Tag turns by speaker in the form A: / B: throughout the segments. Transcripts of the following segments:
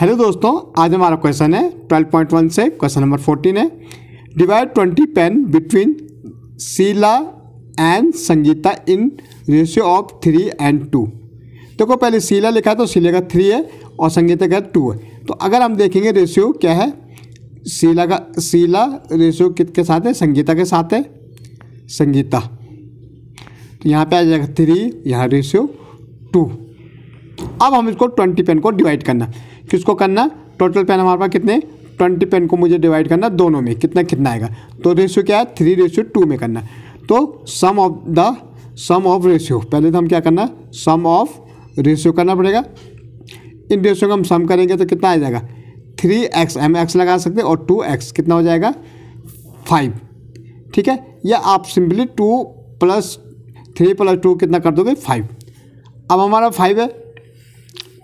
A: Hello दोस्तों आज हमारा क्वेश्चन है 12.1 से क्वेश्चन नंबर 14 है divide 20 pen between Sheela and Sangeeta in ratio of three and two देखो पहले शीला लिखा है तो शीला का थ्री है और संगीता का टू है तो अगर हम देखेंगे रेशियो क्या है शीला का शीला रेशियो के साथ है संगीता के साथ है संगीता तो यहाँ पर आ जाएगा थ्री यहाँ रेशियो टू अब हम इसको ट्वेंटी पेन को डिवाइड करना किसको करना टोटल पेन हमारे पास कितने ट्वेंटी पेन को मुझे डिवाइड करना दोनों में कितना कितना आएगा तो रेशियो क्या है थ्री रेशियो टू में करना तो sum of the sum of ratio पहले तो हम क्या करना सम ऑफ रेशियो करना पड़ेगा इन रेशियो का हम सम करेंगे तो कितना आ जाएगा थ्री एक्स एम एक्स लगा सकते हैं और टू एक्स कितना हो जाएगा फाइव ठीक है या आप simply two plus three plus two कितना कर दोगे फाइव अब हमारा फाइव है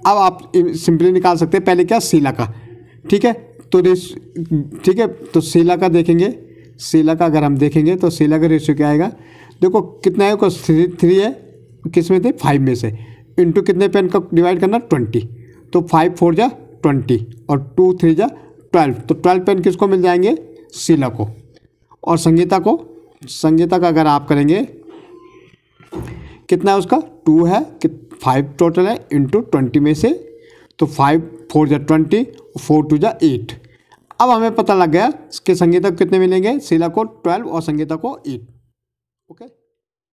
A: अब आप सिंपली निकाल सकते हैं पहले क्या सीला का ठीक है तो रेस ठीक है तो सीला का देखेंगे सीला का अगर हम देखेंगे तो सीला का रेशियो क्या आएगा देखो कितना है थ्री थ्री है किस में थे फाइव में से इंटू कितने पेन का डिवाइड करना ट्वेंटी तो फाइव फोर जा ट्वेंटी और टू थ्री जा ट्वेल्व तो ट्वेल्व पेन किसको मिल जाएंगे सीला को और संगीता को संगीता का अगर आप करेंगे कितना है उसका टू है फाइव टोटल है इंटू ट्वेंटी में से तो फाइव फोर जा ट्वेंटी फोर टू जा एट अब हमें पता लग गया कि संगीता को कितने मिलेंगे शीला को ट्वेल्व और संगीता को एट ओके okay?